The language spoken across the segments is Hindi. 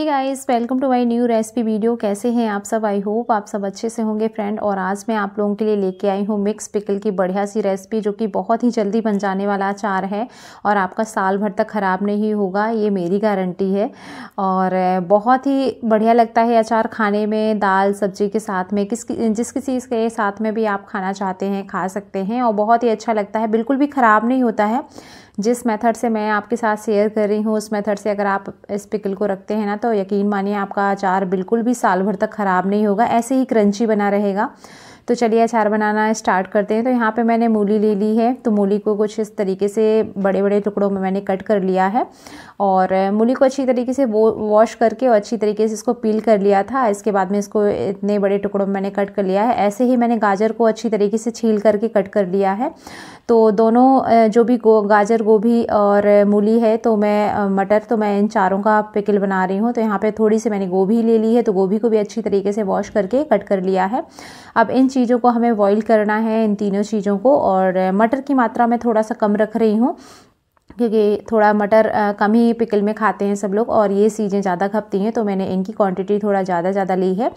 hey guys welcome to my new recipe video कैसे हैं आप सब आई होप आप सब अच्छे से होंगे फ्रेंड और आज मैं आप लोगों के लिए लेके आई हूँ मिक्स पिकल की बढ़िया सी रेसिपी जो कि बहुत ही जल्दी बन जाने वाला अचार है और आपका साल भर तक ख़राब नहीं होगा ये मेरी गारंटी है और बहुत ही बढ़िया लगता है अचार खाने में दाल सब्जी के साथ में किस जिस किसी के साथ में भी आप खाना चाहते हैं खा सकते हैं और बहुत ही अच्छा लगता है बिल्कुल भी ख़राब नहीं होता है जिस मेथड से मैं आपके साथ शेयर कर रही हूँ उस मेथड से अगर आप इस पिकल को रखते हैं ना तो यकीन मानिए आपका अचार बिल्कुल भी साल भर तक ख़राब नहीं होगा ऐसे ही क्रंची बना रहेगा तो चलिए अचार बनाना स्टार्ट करते हैं तो यहाँ पे मैंने मूली ले ली है तो मूली को कुछ इस तरीके से बड़े बड़े टुकड़ों में मैंने कट कर लिया है और मूली को अच्छी तरीके से वो वॉश करके और अच्छी तरीके से इसको पील कर लिया था इसके बाद में इसको इतने बड़े टुकड़ों में मैंने कट कर लिया है ऐसे ही मैंने गाजर को अच्छी तरीके से छील करके कट कर लिया है तो दोनों जो भी गो गाजर गोभी और मूली है तो मैं मटर तो मैं इन चारों का पिकल बना रही हूँ तो यहाँ पे थोड़ी सी मैंने गोभी ले ली है तो गोभी को भी अच्छी तरीके से वॉश करके कट कर लिया है अब इन चीज़ों को हमें बॉईल करना है इन तीनों चीज़ों को और मटर की मात्रा मैं थोड़ा सा कम रख रही हूँ क्योंकि थोड़ा मटर कम ही पिकल में खाते हैं सब लोग और ये चीज़ें ज़्यादा खपती हैं तो मैंने इनकी क्वांटिटी थोड़ा ज़्यादा ज़्यादा ली है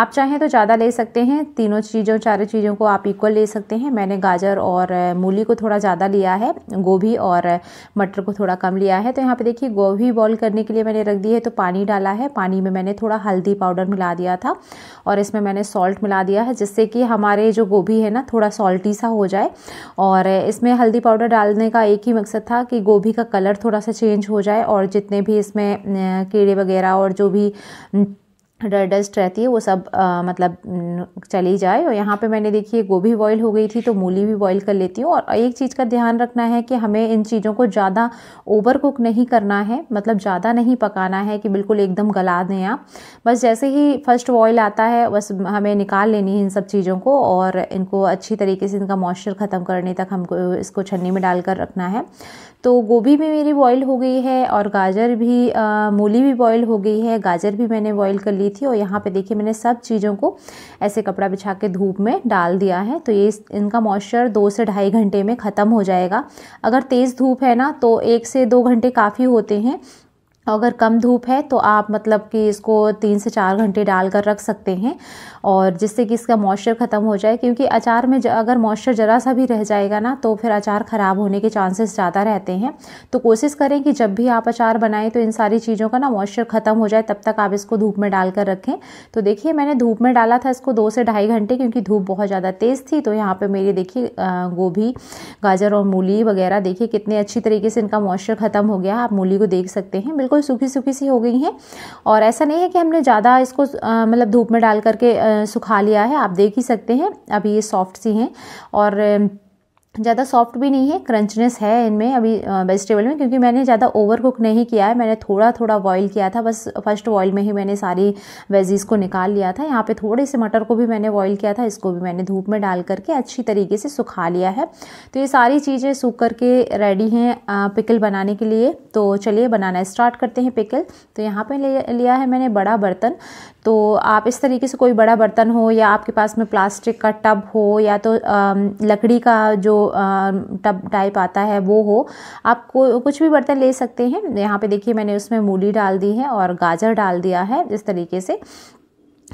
आप चाहें तो ज़्यादा ले सकते हैं तीनों चीज़ों चारों चीज़ों को आप इक्वल ले सकते हैं मैंने गाजर और मूली को थोड़ा ज़्यादा लिया है गोभी और मटर को थोड़ा कम लिया है तो यहाँ पर देखिए गोभी बॉयल करने के लिए मैंने रख दी है तो पानी डाला है पानी में मैंने थोड़ा हल्दी पाउडर मिला दिया था और इसमें मैंने सॉल्ट मिला दिया है जिससे कि हमारे जो गोभी है ना थोड़ा सॉल्टी सा हो जाए और इसमें हल्दी पाउडर डालने का एक ही मकसद था कि गोभी का कलर थोड़ा सा चेंज हो जाए और जितने भी इसमें कीड़े वगैरह और जो भी डस्ट रहती है वो सब आ, मतलब चली जाए और यहाँ पे मैंने है गोभी बॉईल हो गई थी तो मूली भी बॉईल कर लेती हूँ और एक चीज़ का ध्यान रखना है कि हमें इन चीज़ों को ज़्यादा ओवर कुक नहीं करना है मतलब ज़्यादा नहीं पकाना है कि बिल्कुल एकदम गला दें आप बस जैसे ही फर्स्ट बॉयल आता है बस हमें निकाल लेनी है इन सब चीज़ों को और इनको अच्छी तरीके से इनका मॉइस्चर ख़त्म करने तक हमको इसको छन्नी में डाल कर रखना है तो गोभी भी मेरी बॉईल हो गई है और गाजर भी मूली भी बॉईल हो गई है गाजर भी मैंने बॉईल कर ली थी और यहाँ पे देखिए मैंने सब चीज़ों को ऐसे कपड़ा बिछा के धूप में डाल दिया है तो ये इनका मॉइस्चर दो से ढाई घंटे में ख़त्म हो जाएगा अगर तेज़ धूप है ना तो एक से दो घंटे काफ़ी होते हैं तो अगर कम धूप है तो आप मतलब कि इसको तीन से चार घंटे डाल कर रख सकते हैं और जिससे कि इसका मॉइस्चर ख़त्म हो जाए क्योंकि अचार में अगर मॉइस्चर ज़रा सा भी रह जाएगा ना तो फिर अचार ख़राब होने के चांसेस ज़्यादा रहते हैं तो कोशिश करें कि जब भी आप अचार बनाएं तो इन सारी चीज़ों का ना मॉइस्चर ख़त्म हो जाए तब तक आप इसको धूप में डाल कर रखें तो देखिए मैंने धूप में डाला था इसको दो से ढाई घंटे क्योंकि धूप बहुत ज़्यादा तेज़ थी तो यहाँ पर मेरी देखिए गोभी गाजर और मूली वगैरह देखिए कितने अच्छी तरीके से इनका मॉइस्चर ख़त्म हो गया आप मूली को देख सकते हैं बिल्कुल बिल्कुल सूखी सूखी सी हो गई हैं और ऐसा नहीं है कि हमने ज़्यादा इसको मतलब धूप में डाल करके सुखा लिया है आप देख ही सकते हैं अभी ये सॉफ्ट सी हैं और ज़्यादा सॉफ्ट भी नहीं है क्रंचनेस है इनमें अभी वेजिटेबल में क्योंकि मैंने ज़्यादा ओवर कुक नहीं किया है मैंने थोड़ा थोड़ा बॉईल किया था बस फर्स्ट बॉईल में ही मैंने सारी वेजीज़ को निकाल लिया था यहाँ पे थोड़े से मटर को भी मैंने बॉईल किया था इसको भी मैंने धूप में डाल करके अच्छी तरीके से सुखा लिया है तो ये सारी चीज़ें सूख करके रेडी हैं पिकल बनाने के लिए तो चलिए बनाना स्टार्ट करते हैं पिकल तो यहाँ पर लिया है मैंने बड़ा बर्तन तो आप इस तरीके से कोई बड़ा बर्तन हो या आपके पास में प्लास्टिक का टब हो या तो लकड़ी का जो टब टाइप आता है वो हो आप को कुछ भी बर्तन ले सकते हैं यहाँ पे देखिए मैंने उसमें मूली डाल दी है और गाजर डाल दिया है इस तरीके से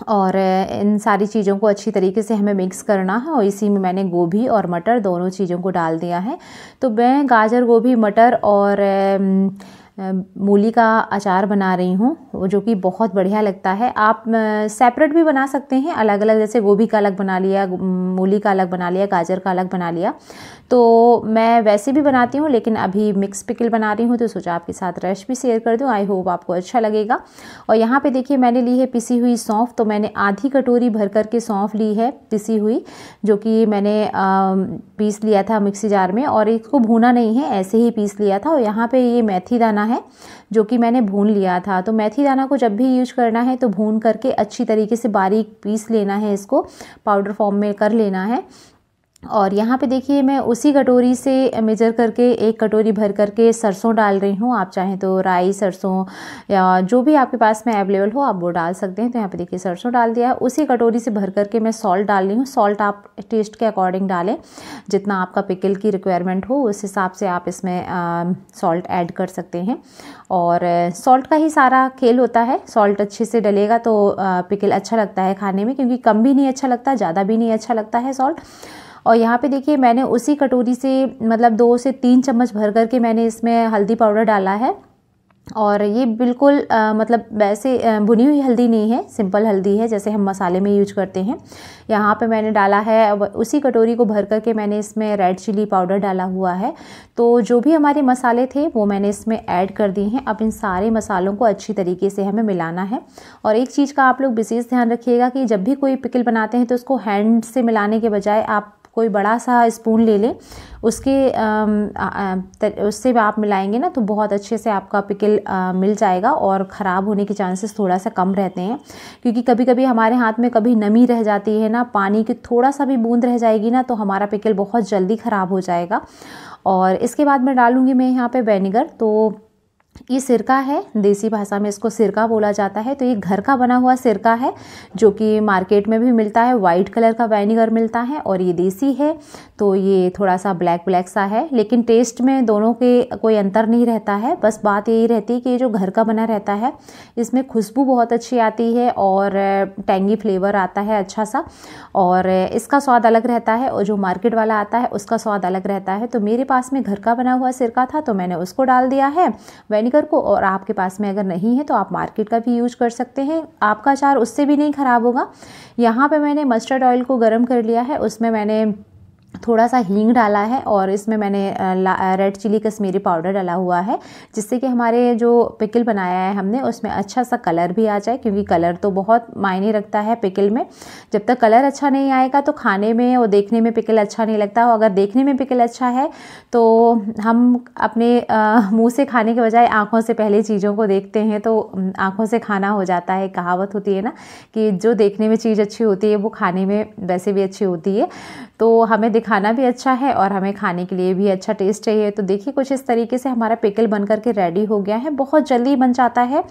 और इन सारी चीज़ों को अच्छी तरीके से हमें मिक्स करना है और इसी में मैंने गोभी और मटर दोनों चीज़ों को डाल दिया है तो मैं गाजर गोभी मटर और मूली का अचार बना रही हूँ वो जो कि बहुत बढ़िया लगता है आप सेपरेट भी बना सकते हैं अलग अलग जैसे गोभी का अलग बना लिया मूली का अलग बना लिया गाजर का अलग बना लिया तो मैं वैसे भी बनाती हूँ लेकिन अभी मिक्स पिकल बना रही हूँ तो सोचा आपके साथ रश भी शेयर कर दूँ आई होप आपको अच्छा लगेगा और यहाँ पर देखिए मैंने ली है पिसी हुई सौंफ तो मैंने आधी कटोरी भर कर के सौंफ ली है पिसी हुई जो कि मैंने पीस लिया था मिक्सी जार में और इसको भूना नहीं है ऐसे ही पीस लिया था और यहाँ पर ये मेथी दाना है है जो कि मैंने भून लिया था तो मेथी दाना को जब भी यूज करना है तो भून करके अच्छी तरीके से बारीक पीस लेना है इसको पाउडर फॉर्म में कर लेना है और यहाँ पे देखिए मैं उसी कटोरी से मेज़र करके एक कटोरी भर करके सरसों डाल रही हूँ आप चाहें तो राई सरसों या जो भी आपके पास में अवेलेबल हो आप वो डाल सकते हैं तो यहाँ पे देखिए सरसों डाल दिया है उसी कटोरी से भर करके मैं सॉल्ट डाल रही हूँ सॉल्ट आप टेस्ट के अकॉर्डिंग डालें जितना आपका पिकल की रिक्वायरमेंट हो उस हिसाब से आप इसमें सॉल्ट ऐड कर सकते हैं और सॉल्ट का ही सारा खेल होता है सॉल्ट अच्छे से डलेगा तो पिकल अच्छा लगता है खाने में क्योंकि कम भी नहीं अच्छा लगता ज़्यादा भी नहीं अच्छा लगता है सॉल्ट और यहाँ पे देखिए मैंने उसी कटोरी से मतलब दो से तीन चम्मच भर करके मैंने इसमें हल्दी पाउडर डाला है और ये बिल्कुल आ, मतलब वैसे भुनी हुई हल्दी नहीं है सिंपल हल्दी है जैसे हम मसाले में यूज करते हैं यहाँ पे मैंने डाला है उसी कटोरी को भर करके मैंने इसमें रेड चिली पाउडर डाला हुआ है तो जो भी हमारे मसाले थे वो मैंने इसमें ऐड कर दिए हैं अब इन सारे मसालों को अच्छी तरीके से हमें मिलाना है और एक चीज़ का आप लोग विशेष ध्यान रखिएगा कि जब भी कोई पिकल बनाते हैं तो उसको हैंड से मिलाने के बजाय आप कोई बड़ा सा स्पून ले लें उसके उससे भी आप मिलाएंगे ना तो बहुत अच्छे से आपका पिकल मिल जाएगा और ख़राब होने के चांसेस थोड़ा सा कम रहते हैं क्योंकि कभी कभी हमारे हाथ में कभी नमी रह जाती है ना पानी की थोड़ा सा भी बूंद रह जाएगी ना तो हमारा पिकल बहुत जल्दी ख़राब हो जाएगा और इसके बाद मैं डालूँगी मैं यहाँ पर वेनेगर तो ये सिरका है देसी भाषा में इसको सिरका बोला जाता है तो ये घर का बना हुआ सिरका है जो कि मार्केट में भी मिलता है वाइट कलर का वैनीगर मिलता है और ये देसी है तो ये थोड़ा सा ब्लैक ब्लैक सा है लेकिन टेस्ट में दोनों के कोई अंतर नहीं रहता है बस बात यही रहती है कि ये जो घर का बना रहता है इसमें खुशबू बहुत अच्छी आती है और टेंगी फ्लेवर आता है अच्छा सा और इसका स्वाद अलग रहता है और जो मार्केट वाला आता है उसका स्वाद अलग रहता है तो मेरे पास में घर का बना हुआ सिरका था तो मैंने उसको डाल दिया है विनेगर को और आपके पास में अगर नहीं है तो आप मार्केट का भी यूज कर सकते हैं आपका अचार उससे भी नहीं ख़राब होगा यहाँ पर मैंने मस्टर्ड ऑयल को गर्म कर लिया है उसमें मैंने थोड़ा सा हींग डाला है और इसमें मैंने रेड चिली कश्मीरी पाउडर डाला हुआ है जिससे कि हमारे जो पिकल बनाया है हमने उसमें अच्छा सा कलर भी आ जाए क्योंकि कलर तो बहुत मायने रखता है पिकल में जब तक कलर अच्छा नहीं आएगा तो खाने में और देखने में पिकल अच्छा नहीं लगता और अगर देखने में पिकल अच्छा है तो हम अपने मुँह से खाने के बजाय आँखों से पहले चीज़ों को देखते हैं तो आँखों से खाना हो जाता है कहावत होती है ना कि जो देखने में चीज़ अच्छी होती है वो खाने में वैसे भी अच्छी होती है तो हमें दिखाना भी अच्छा है और हमें खाने के लिए भी अच्छा टेस्ट चाहिए तो देखिए कुछ इस तरीके से हमारा पिकल बन करके रेडी हो गया है बहुत जल्दी बन जाता है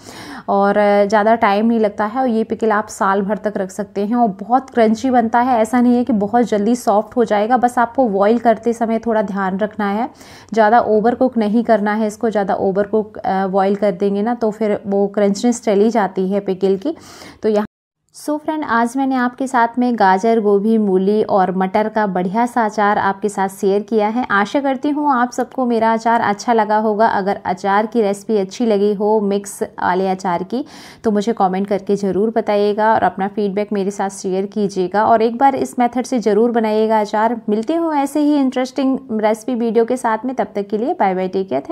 और ज़्यादा टाइम नहीं लगता है और ये पिकल आप साल भर तक रख सकते हैं और बहुत क्रंची बनता है ऐसा नहीं है कि बहुत जल्दी सॉफ्ट हो जाएगा बस आपको बॉयल करते समय थोड़ा ध्यान रखना है ज़्यादा ओवर कुक नहीं करना है इसको ज़्यादा ओवर कुक बॉयल कर देंगे ना तो फिर वो क्रंचनेस चली जाती है पिकल की तो यहाँ सो so फ्रेंड आज मैंने आपके साथ में गाजर गोभी मूली और मटर का बढ़िया सा अचार आपके साथ शेयर किया है आशा करती हूँ आप सबको मेरा अचार अच्छा लगा होगा अगर अचार की रेसिपी अच्छी लगी हो मिक्स वाले अचार की तो मुझे कमेंट करके ज़रूर बताइएगा और अपना फीडबैक मेरे साथ शेयर कीजिएगा और एक बार इस मेथड से ज़रूर बनाइएगा अचार मिलती हूँ ऐसे ही इंटरेस्टिंग रेसिपी वीडियो के साथ में तब तक के लिए बाय बाय टेक केयर